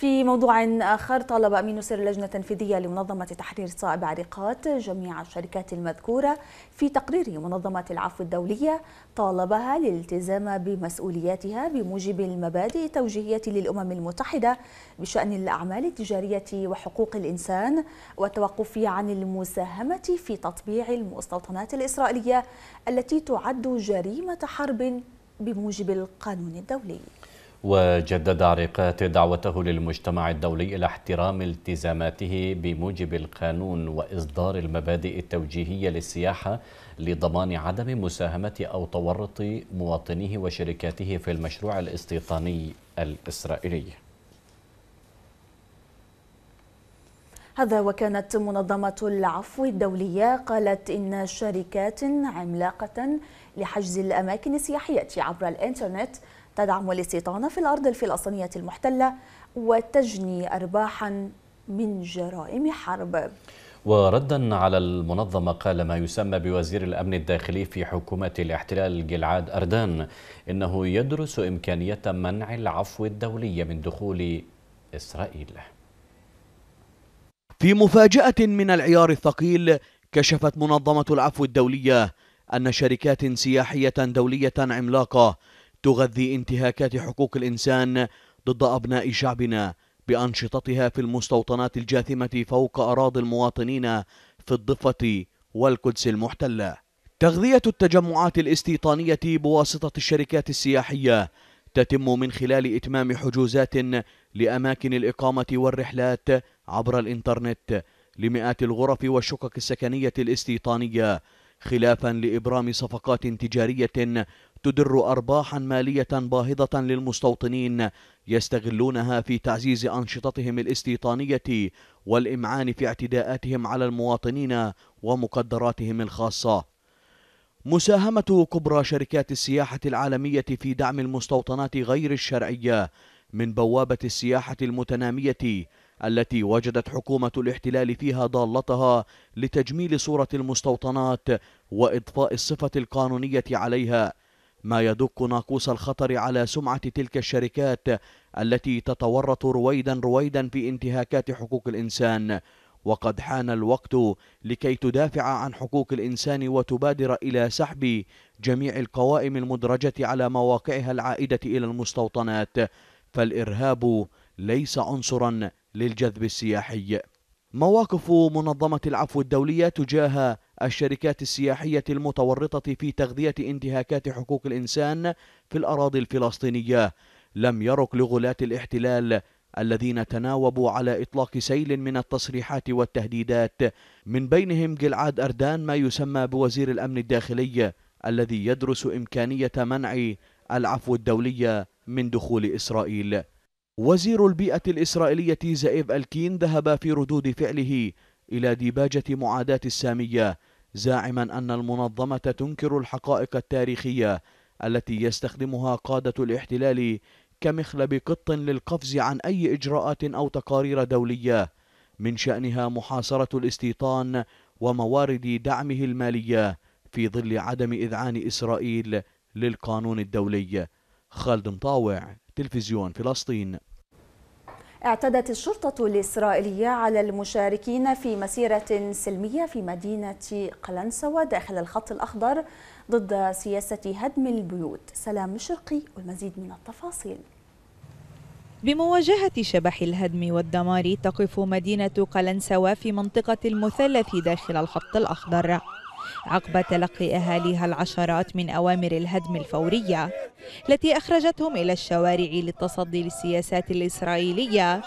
في موضوع آخر طالب أمين سر اللجنة التنفيذية لمنظمة تحرير صائب عريقات جميع الشركات المذكورة في تقرير منظمة العفو الدولية طالبها الالتزام بمسؤولياتها بموجب المبادئ التوجيهية للأمم المتحدة بشأن الأعمال التجارية وحقوق الإنسان والتوقف عن المساهمة في تطبيع المستوطنات الإسرائيلية التي تعد جريمة حرب بموجب القانون الدولي وجدد عريقات دعوته للمجتمع الدولي إلى احترام التزاماته بموجب القانون وإصدار المبادئ التوجيهية للسياحة لضمان عدم مساهمة أو تورط مواطنيه وشركاته في المشروع الاستيطاني الإسرائيلي هذا وكانت منظمة العفو الدولية قالت إن شركات عملاقة لحجز الأماكن السياحية عبر الإنترنت تدعم الاستيطان في الأرض الفلسطينية المحتلة وتجني أرباحا من جرائم حرب وردا على المنظمة قال ما يسمى بوزير الأمن الداخلي في حكومة الاحتلال جلعاد أردان إنه يدرس إمكانية منع العفو الدولي من دخول إسرائيل في مفاجأة من العيار الثقيل كشفت منظمة العفو الدولية أن شركات سياحية دولية عملاقة تغذي انتهاكات حقوق الإنسان ضد أبناء شعبنا بأنشطتها في المستوطنات الجاثمة فوق أراضي المواطنين في الضفة والقدس المحتلة تغذية التجمعات الاستيطانية بواسطة الشركات السياحية تتم من خلال إتمام حجوزات لأماكن الإقامة والرحلات عبر الإنترنت لمئات الغرف والشقق السكنية الاستيطانية خلافا لإبرام صفقات تجارية تدر أرباحا مالية باهظة للمستوطنين يستغلونها في تعزيز أنشطتهم الاستيطانية والإمعان في اعتداءاتهم على المواطنين ومقدراتهم الخاصة مساهمة كبرى شركات السياحة العالمية في دعم المستوطنات غير الشرعية من بوابة السياحة المتنامية التي وجدت حكومة الاحتلال فيها ضالتها لتجميل صورة المستوطنات وإضفاء الصفة القانونية عليها ما يدق ناقوس الخطر على سمعة تلك الشركات التي تتورط رويدا رويدا في انتهاكات حقوق الإنسان وقد حان الوقت لكي تدافع عن حقوق الإنسان وتبادر إلى سحب جميع القوائم المدرجة على مواقعها العائدة إلى المستوطنات فالإرهاب ليس عنصرا للجذب السياحي مواقف منظمة العفو الدولية تجاه الشركات السياحية المتورطة في تغذية انتهاكات حقوق الإنسان في الأراضي الفلسطينية لم يرق لغلاة الاحتلال الذين تناوبوا على إطلاق سيل من التصريحات والتهديدات من بينهم جلعاد أردان ما يسمى بوزير الأمن الداخلي الذي يدرس إمكانية منع العفو الدولية من دخول إسرائيل وزير البيئة الإسرائيلية زائف الكين ذهب في ردود فعله إلى ديباجة معاداة السامية زاعما أن المنظمة تنكر الحقائق التاريخية التي يستخدمها قادة الاحتلال كمخلب قط للقفز عن أي إجراءات أو تقارير دولية من شأنها محاصرة الاستيطان وموارد دعمه المالية في ظل عدم إذعان إسرائيل للقانون الدولي خالد مطاوع تلفزيون فلسطين اعتدت الشرطة الإسرائيلية على المشاركين في مسيرة سلمية في مدينة قلنسوة داخل الخط الأخضر ضد سياسة هدم البيوت سلام شرقي والمزيد من التفاصيل بمواجهة شبح الهدم والدمار تقف مدينة قلنسوة في منطقة المثلث داخل الخط الأخضر عقب تلقي أهاليها العشرات من أوامر الهدم الفورية التي أخرجتهم إلى الشوارع للتصدي للسياسات الإسرائيلية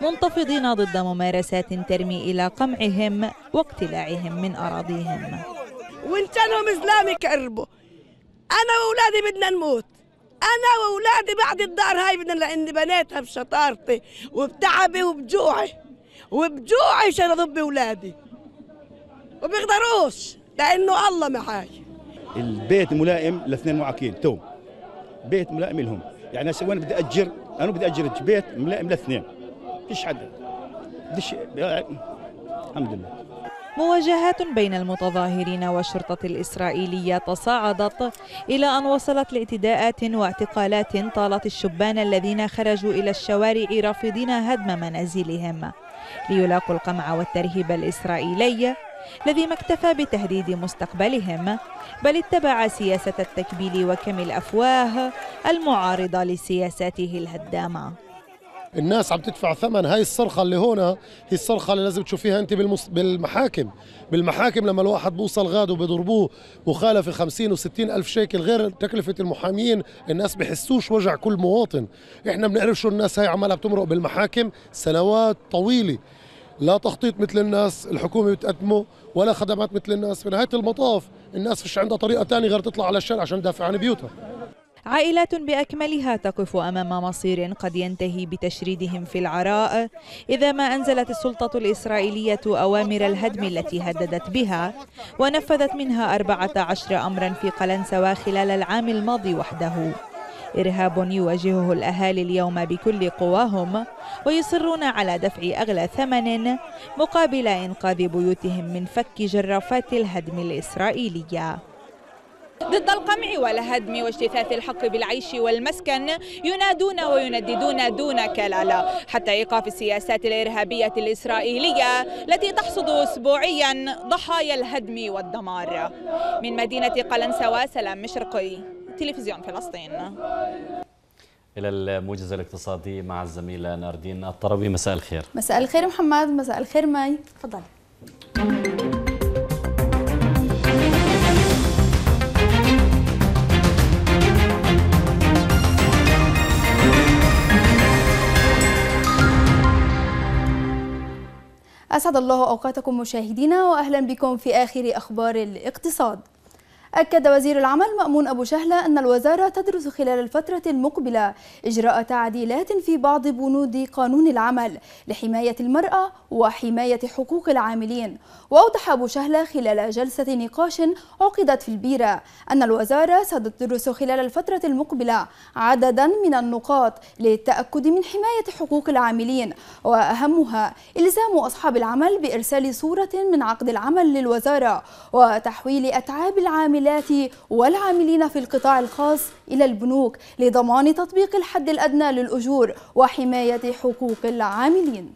منتفضين ضد ممارسات ترمي إلى قمعهم واقتلاعهم من أراضيهم كانوا إسلامي كقربوا أنا وأولادي بدنا نموت أنا وأولادي بعد الدار هاي بدنا لأني بنيتها بشطارتي وبتعبي وبجوعي وبجوعي عشان أضب أولادي وبيقدروش لانه الله معاي البيت ملائم لاثنين معاكين توم بيت ملائم لهم يعني هسه وين بدي اجر انا بدي اجر بيت ملائم لاثنين فيش حد بديش الحمد لله مواجهات بين المتظاهرين والشرطة الإسرائيلية تصاعدت إلى أن وصلت لاعتداءات واعتقالات طالت الشبان الذين خرجوا إلى الشوارع رافضين هدم منازلهم ليلاقوا القمع والترهيب الإسرائيلي الذي ما اكتفى بتهديد مستقبلهم بل اتبع سياسة التكبيل وكم الأفواه المعارضة لسياساته الهدامة الناس عم تدفع ثمن هاي الصرخة اللي هنا هي الصرخة اللي لازم تشوفيها أنت بالمس... بالمحاكم بالمحاكم لما الواحد بوصل غاد وبيضربوه مخالفة 50 و ألف شيكل غير تكلفة المحامين الناس بحسوش وجع كل مواطن إحنا بنعرف شو الناس هاي عمالها بتمرق بالمحاكم سنوات طويلة لا تخطيط مثل الناس الحكومه بتقدمه ولا خدمات مثل الناس في نهايه المطاف الناس فيش عندها طريقه ثانيه غير تطلع على الشارع عشان تدافع عن بيوتها عائلات بأكملها تقف أمام مصير قد ينتهي بتشريدهم في العراء إذا ما أنزلت السلطة الإسرائيلية أوامر الهدم التي هددت بها ونفذت منها 14 أمرا في قلنسوة خلال العام الماضي وحده إرهاب يواجهه الأهالي اليوم بكل قواهم ويصرون على دفع أغلى ثمن مقابل إنقاذ بيوتهم من فك جرافات الهدم الإسرائيلية ضد القمع والهدم واجتثاث الحق بالعيش والمسكن ينادون وينددون دون كلالة حتى إيقاف السياسات الإرهابية الإسرائيلية التي تحصد أسبوعيا ضحايا الهدم والدمار من مدينة قلنسوة سلام مشرقي تلفزيون فلسطين إلى الموجز الاقتصادي مع الزميلة ناردين الطربي مساء الخير مساء الخير محمد مساء الخير مي تفضل أسعد الله أوقاتكم مشاهدينا وأهلا بكم في آخر أخبار الاقتصاد أكد وزير العمل مأمون أبو شهلة أن الوزارة تدرس خلال الفترة المقبلة إجراء تعديلات في بعض بنود قانون العمل لحماية المرأة وحماية حقوق العاملين وأوضح أبو شهلة خلال جلسة نقاش عقدت في البيرة أن الوزارة ستدرس خلال الفترة المقبلة عددا من النقاط للتأكد من حماية حقوق العاملين وأهمها إلزام أصحاب العمل بإرسال صورة من عقد العمل للوزارة وتحويل أتعاب العامل العاملات والعاملين في القطاع الخاص إلى البنوك لضمان تطبيق الحد الأدنى للأجور وحماية حقوق العاملين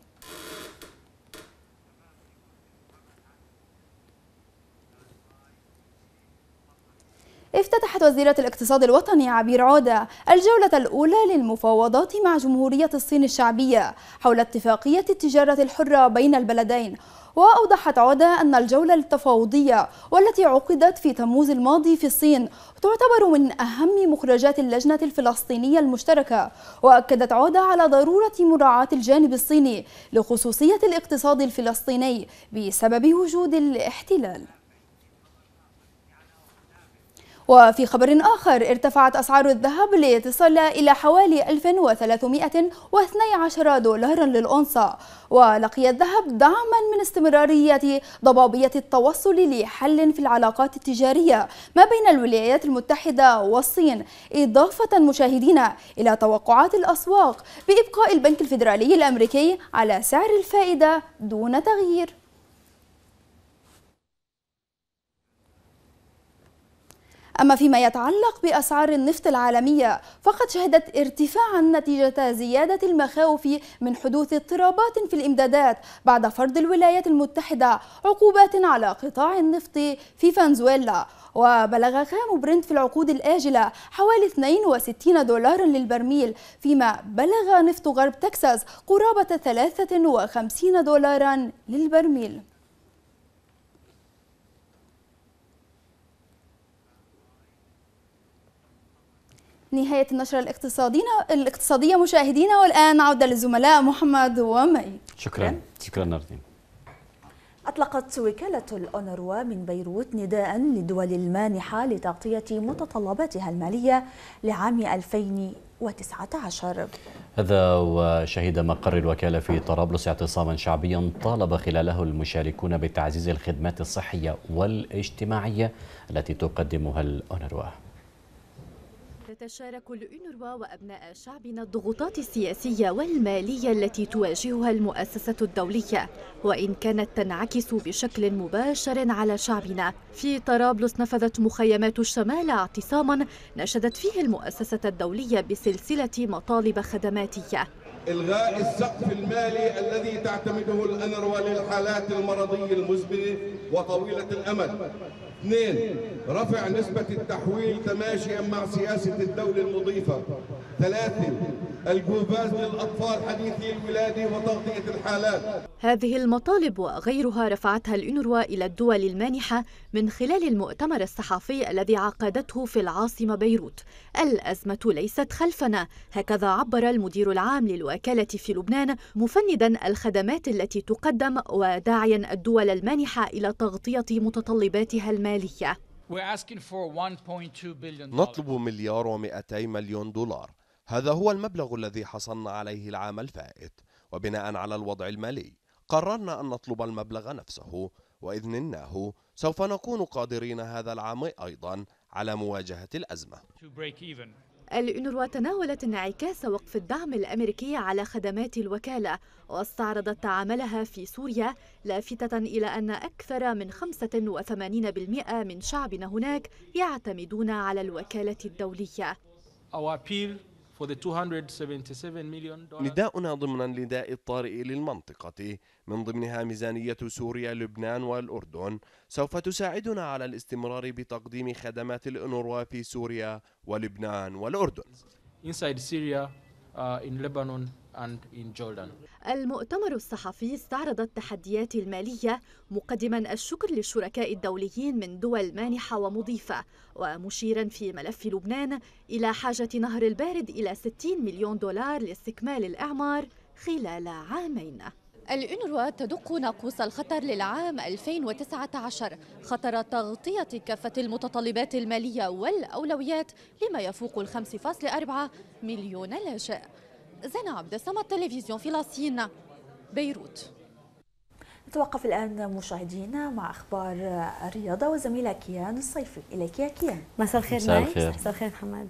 افتتحت وزيرة الاقتصاد الوطني عبير عودة الجولة الأولى للمفاوضات مع جمهورية الصين الشعبية حول اتفاقية التجارة الحرة بين البلدين وأوضحت عودة أن الجولة التفاوضية والتي عقدت في تموز الماضي في الصين تعتبر من أهم مخرجات اللجنة الفلسطينية المشتركة وأكدت عودة على ضرورة مراعاة الجانب الصيني لخصوصية الاقتصاد الفلسطيني بسبب وجود الاحتلال وفي خبر آخر ارتفعت أسعار الذهب لتصل إلى حوالي 1312 دولارا للأونصة ولقي الذهب دعما من استمرارية ضبابية التوصل لحل في العلاقات التجارية ما بين الولايات المتحدة والصين إضافة مشاهدينا إلى توقعات الأسواق بإبقاء البنك الفيدرالي الأمريكي على سعر الفائدة دون تغيير أما فيما يتعلق بأسعار النفط العالمية فقد شهدت ارتفاعا نتيجة زيادة المخاوف من حدوث اضطرابات في الإمدادات بعد فرض الولايات المتحدة عقوبات على قطاع النفط في فنزويلا وبلغ خام برنت في العقود الآجلة حوالي 62 دولارا للبرميل فيما بلغ نفط غرب تكساس قرابة 53 دولارا للبرميل نهاية النشرة الاقتصادية الاقتصادية مشاهدينا والآن عودة للزملاء محمد ومي شكرا شكرا نردين أطلقت وكالة الأونروا من بيروت نداء للدول المانحة لتغطية متطلباتها المالية لعام 2019 هذا وشهد مقر الوكالة في طرابلس اعتصاما شعبيا طالب خلاله المشاركون بتعزيز الخدمات الصحية والاجتماعية التي تقدمها الأونروا تتشارك الأونروا وأبناء شعبنا الضغوطات السياسية والمالية التي تواجهها المؤسسة الدولية وإن كانت تنعكس بشكل مباشر على شعبنا في طرابلس نفذت مخيمات الشمال اعتصاما نشدت فيه المؤسسة الدولية بسلسلة مطالب خدماتية إلغاء السقف المالي الذي تعتمده الأنروا للحالات المرضية المزمنة وطويلة الأمد اثنين رفع نسبة التحويل تماشيا مع سياسة الدولة المضيفة ثلاثة الجوفاز للأطفال حديثي الولادة وتغطية الحالات هذه المطالب وغيرها رفعتها الأنروا إلى الدول المانحة من خلال المؤتمر الصحفي الذي عقدته في العاصمة بيروت الأزمة ليست خلفنا هكذا عبر المدير العام للوكالة في لبنان مفندا الخدمات التي تقدم وداعيا الدول المانحة إلى تغطية متطلباتها المالية المالية نطلب مليار ومئتي مليون دولار هذا هو المبلغ الذي حصلنا عليه العام الفائت وبناء على الوضع المالي قررنا أن نطلب المبلغ نفسه وإذ سوف نكون قادرين هذا العام أيضا على مواجهة الأزمة الأنروا تناولت انعكاس وقف الدعم الأمريكي على خدمات الوكالة واستعرضت تعاملها في سوريا لافتة إلى أن أكثر من 85% من شعبنا هناك يعتمدون على الوكالة الدولية نداؤنا ضمنا النداء الطارئ للمنطقة من ضمنها ميزانية سوريا لبنان والأردن سوف تساعدنا على الاستمرار بتقديم خدمات الأنروا في سوريا ولبنان والأردن Inside Syria, uh, in Lebanon, المؤتمر الصحفي استعرض التحديات المالية مقدما الشكر للشركاء الدوليين من دول مانحة ومضيفة ومشيرا في ملف لبنان إلى حاجة نهر البارد إلى 60 مليون دولار لاستكمال الإعمار خلال عامين الإنروا تدق ناقوس الخطر للعام 2019 خطر تغطية كافة المتطلبات المالية والأولويات لما يفوق ال 5.4 مليون لاجئ زين عبد صمت تلفزيون فلسطين بيروت نتوقف الآن مشاهدينا مع أخبار الرياضة وزميلة كيان الصيفي إليك يا كيان مساء الخير مساء الخير مساء الخير محمد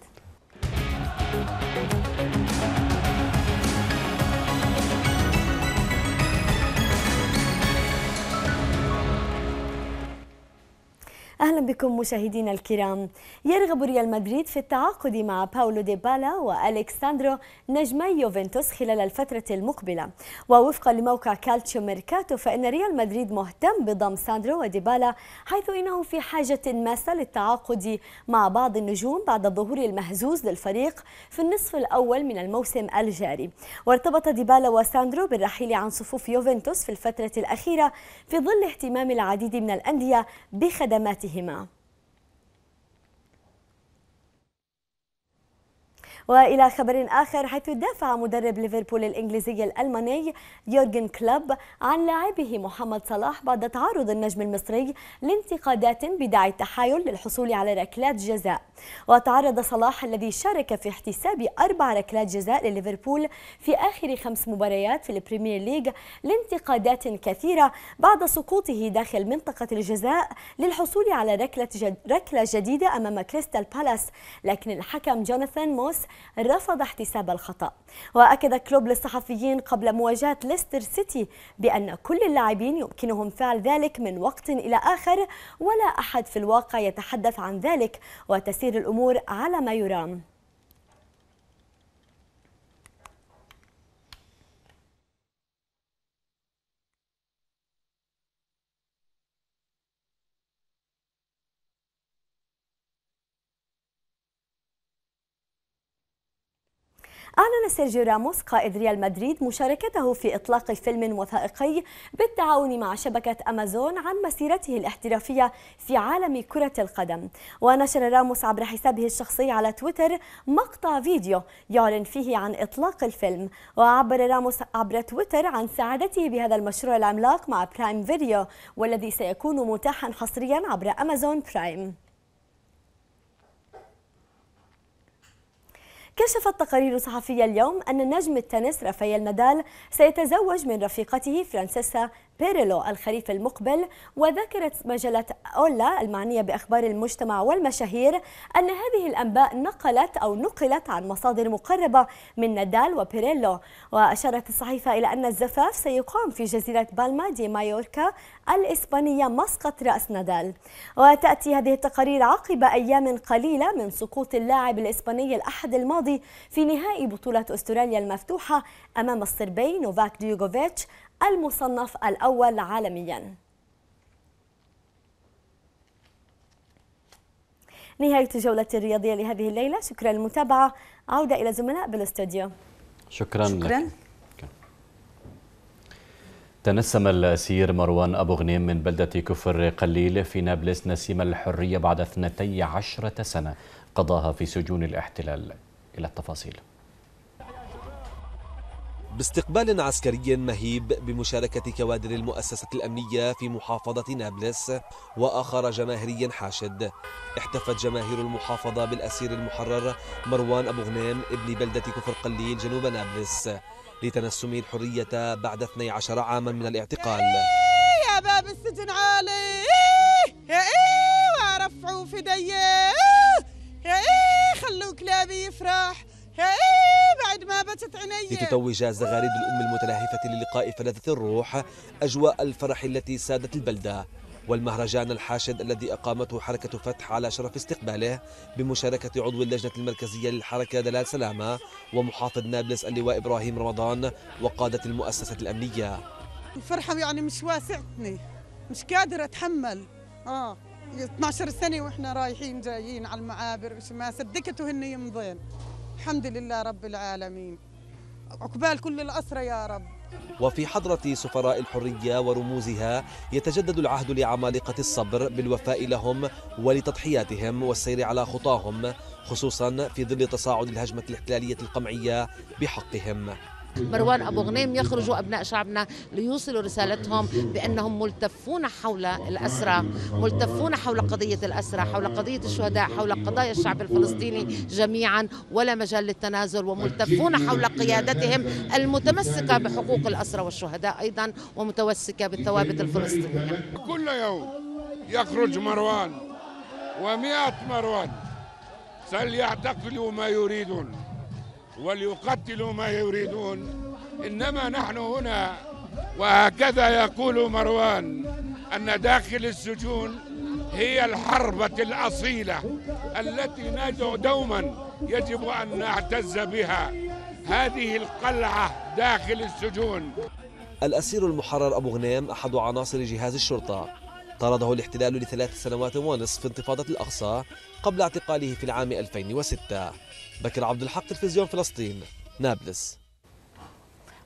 أهلا بكم مشاهدينا الكرام يرغب ريال مدريد في التعاقد مع باولو ديبالا وألكساندرو نجمي يوفنتوس خلال الفترة المقبلة ووفقا لموقع كالتشيو ميركاتو فإن ريال مدريد مهتم بضم ساندرو وديبالا حيث إنه في حاجة ماسة للتعاقد مع بعض النجوم بعد الظهور المهزوز للفريق في النصف الأول من الموسم الجاري وارتبط ديبالا وساندرو بالرحيل عن صفوف يوفنتوس في الفترة الأخيرة في ظل اهتمام العديد من الأندية بخدماته Himmel. والى خبر اخر حيث دافع مدرب ليفربول الانجليزي الالماني يورجن كلوب عن لاعبه محمد صلاح بعد تعرض النجم المصري لانتقادات بداعي التحايل للحصول على ركلات جزاء وتعرض صلاح الذي شارك في احتساب اربع ركلات جزاء لليفربول في اخر خمس مباريات في البريمير ليج لانتقادات كثيره بعد سقوطه داخل منطقه الجزاء للحصول على ركله جد ركله جديده امام كريستال بالاس لكن الحكم جوناثان موس رفض احتساب الخطأ وأكد كلوب للصحفيين قبل مواجهة ليستر سيتي بأن كل اللاعبين يمكنهم فعل ذلك من وقت إلى آخر ولا أحد في الواقع يتحدث عن ذلك وتسير الأمور على ما يرام أعلن سيرجيو راموس قائد ريال مدريد مشاركته في إطلاق فيلم وثائقي بالتعاون مع شبكة أمازون عن مسيرته الاحترافية في عالم كرة القدم ونشر راموس عبر حسابه الشخصي على تويتر مقطع فيديو يعلن فيه عن إطلاق الفيلم وعبر راموس عبر تويتر عن سعادته بهذا المشروع العملاق مع برايم فيديو والذي سيكون متاحا حصريا عبر أمازون برايم كشفت تقارير صحفية اليوم أن نجم التنس رافائيل نادال سيتزوج من رفيقته فرانسيسا بيريلو الخريف المقبل وذكرت مجلة أولا المعنية بأخبار المجتمع والمشاهير أن هذه الأنباء نقلت أو نقلت عن مصادر مقربة من نادال وبيريلو وأشارت الصحيفة إلى أن الزفاف سيقام في جزيرة بالما دي مايوركا الإسبانية مسقط رأس نادال وتأتي هذه التقارير عقب أيام قليلة من سقوط اللاعب الإسباني الأحد الماضي في نهائي بطولة أستراليا المفتوحة أمام الصربي نوفاك ديوغوفيتش المصنف الأول عالمياً نهاية الجولة الرياضية لهذه الليلة شكرا للمتابعة عودة إلى زملاء بالاستوديو شكرا, شكرا. لك تنسم الأسير مروان أبو غنيم من بلدة كفر قليل في نابلس نسيم الحرية بعد 12 سنة قضاها في سجون الاحتلال إلى التفاصيل باستقبال عسكري مهيب بمشاركة كوادر المؤسسة الأمنية في محافظة نابلس وآخر جماهيري حاشد احتفت جماهير المحافظة بالأسير المحرر مروان أبو غنيم ابن بلدة كفر قليل جنوب نابلس لتنسمه الحرية بعد 12 عاما من الاعتقال يا باب السجن عالي إيه، إيه، ورفعوا فديه إيه، خلوا كلابي يفرح إيه، بعد ما بتت عيني لتتوج زغاريد الأم المتلهفة للقاء فلذة الروح أجواء الفرح التي سادت البلدة والمهرجان الحاشد الذي أقامته حركة فتح على شرف استقباله بمشاركة عضو اللجنة المركزية للحركة دلال سلامة ومحافظ نابلس اللواء إبراهيم رمضان وقادة المؤسسة الأمنية الفرحة يعني مش واسعتني مش قادر أتحمل آه 12 سنة وإحنا رايحين جايين على المعابر مش ما صدقته وهن يمضين الحمد لله رب العالمين عقبال كل الأسرة يا رب وفي حضرة سفراء الحرية ورموزها يتجدد العهد لعمالقة الصبر بالوفاء لهم ولتضحياتهم والسير على خطاهم خصوصا في ظل تصاعد الهجمة الاحتلالية القمعية بحقهم مروان أبو غنيم يخرجوا أبناء شعبنا ليوصلوا رسالتهم بأنهم ملتفون حول الأسرى ملتفون حول قضية الأسرى حول قضية الشهداء حول قضايا الشعب الفلسطيني جميعا ولا مجال للتنازل وملتفون حول قيادتهم المتمسكة بحقوق الأسرى والشهداء أيضا ومتمسكة بالثوابت الفلسطينية كل يوم يخرج مروان ومئة مروان سليعتقلوا ما يريدون وليقتلوا ما يريدون إنما نحن هنا وهكذا يقول مروان أن داخل السجون هي الحربة الأصيلة التي ندعو دوما يجب أن نعتز بها هذه القلعة داخل السجون الأسير المحرر أبو غنام أحد عناصر جهاز الشرطة طرده الاحتلال لثلاث سنوات ونصف في انتفاضة الأقصى قبل اعتقاله في العام 2006 بكر عبد الحق تلفزيون فلسطين نابلس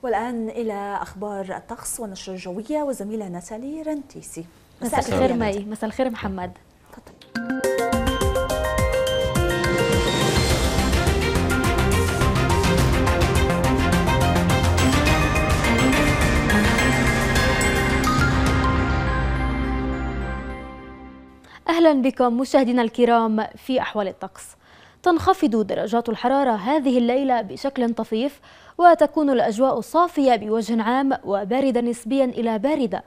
والآن إلى أخبار الطقس والنشرة الجوية وزميلة نتالي رنتيسي مساء الخير مي مساء الخير محمد تفضل أهلا بكم مشاهدينا الكرام في أحوال الطقس تنخفض درجات الحرارة هذه الليلة بشكل طفيف وتكون الأجواء صافية بوجه عام وباردة نسبيا إلى باردة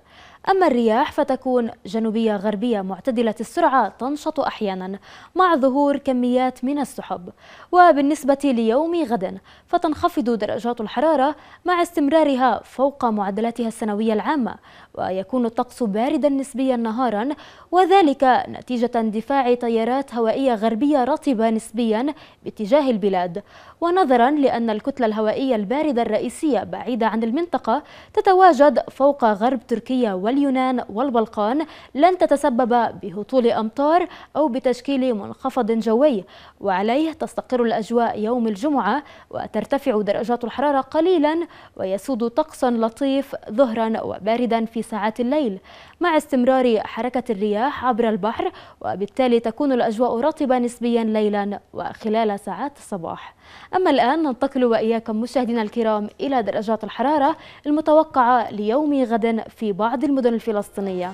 أما الرياح فتكون جنوبية غربية معتدلة السرعة تنشط أحيانا مع ظهور كميات من السحب وبالنسبة ليوم غد فتنخفض درجات الحرارة مع استمرارها فوق معدلاتها السنوية العامة ويكون الطقس باردا نسبيا نهارا وذلك نتيجة اندفاع تيارات هوائية غربية رطبة نسبيا باتجاه البلاد ونظرا لأن الكتلة الهوائية الباردة الرئيسية بعيدة عن المنطقة تتواجد فوق غرب تركيا واليونان والبلقان لن تتسبب بهطول أمطار أو بتشكيل منخفض جوي وعليه تستقر الأجواء يوم الجمعة وترتفع درجات الحرارة قليلا ويسود طقس لطيف ظهرا وباردا في في ساعات الليل مع استمرار حركة الرياح عبر البحر وبالتالي تكون الأجواء رطبة نسبيا ليلا وخلال ساعات الصباح أما الآن ننتقل وإياكم مشاهدينا الكرام إلى درجات الحرارة المتوقعة ليوم غد في بعض المدن الفلسطينية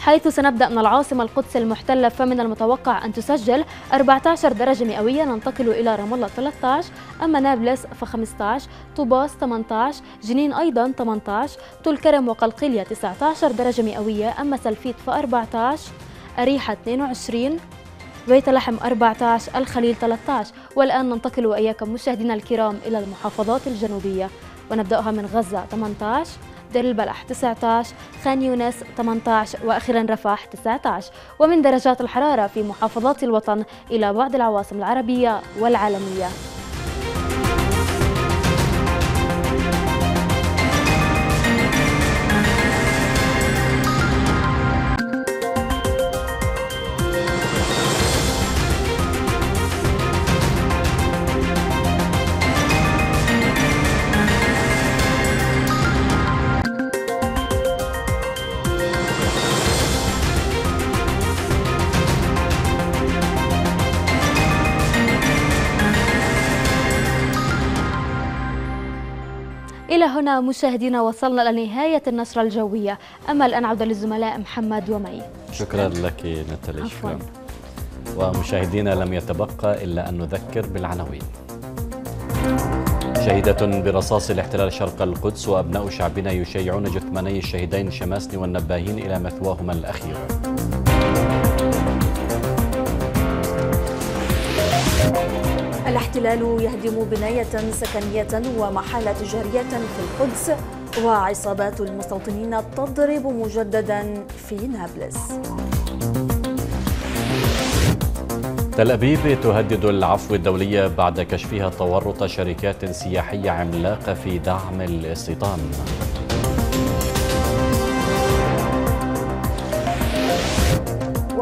حيث سنبدأ من العاصمة القدس المحتلة فمن المتوقع أن تسجل 14 درجة مئوية ننتقل إلى رام الله 13 أما نابلس ف 15 طوباس 18 جنين أيضا 18 كرم وقلقيلية 19 درجة مئوية أما سلفيت ف 14 أريحة 22 بيت لحم 14 الخليل 13 والآن ننتقل وإياكم مشاهدينا الكرام إلى المحافظات الجنوبية ونبدأها من غزة 18 دير البلح 19 خان يونس 18 وأخيرا رفح 19 ومن درجات الحرارة في محافظات الوطن إلى بعض العواصم العربية والعالمية إلى هنا مشاهدينا وصلنا لنهاية النشرة الجوية أمل أن أعود للزملاء محمد ومي شكرا لك نتالي شكرا ومشاهدينا لم يتبقى إلا أن نذكر بالعناوين شهيدة برصاص الاحتلال شرق القدس وأبناء شعبنا يشيعون جثماني الشهيدين شماسني والنباهين إلى مثواهما الأخير الاحتلال يهدم بناية سكنية ومحال تجارية في القدس وعصابات المستوطنين تضرب مجددا في نابلس تل أبيب تهدد العفو الدولي بعد كشفها تورط شركات سياحية عملاقة في دعم الاستيطان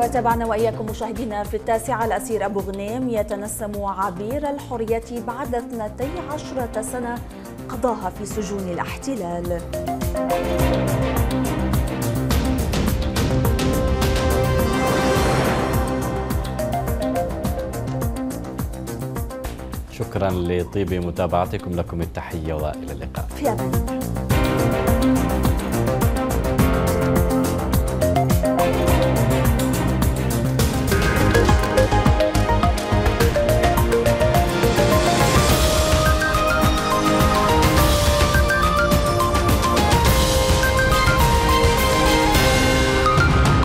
وتابعنا وإياكم مشاهدينا في التاسعة الأسير أبو غنيم يتنسم عبير الحرية بعد 12 سنة قضاها في سجون الاحتلال شكرا لطيب متابعتكم لكم التحية وإلى اللقاء في أمان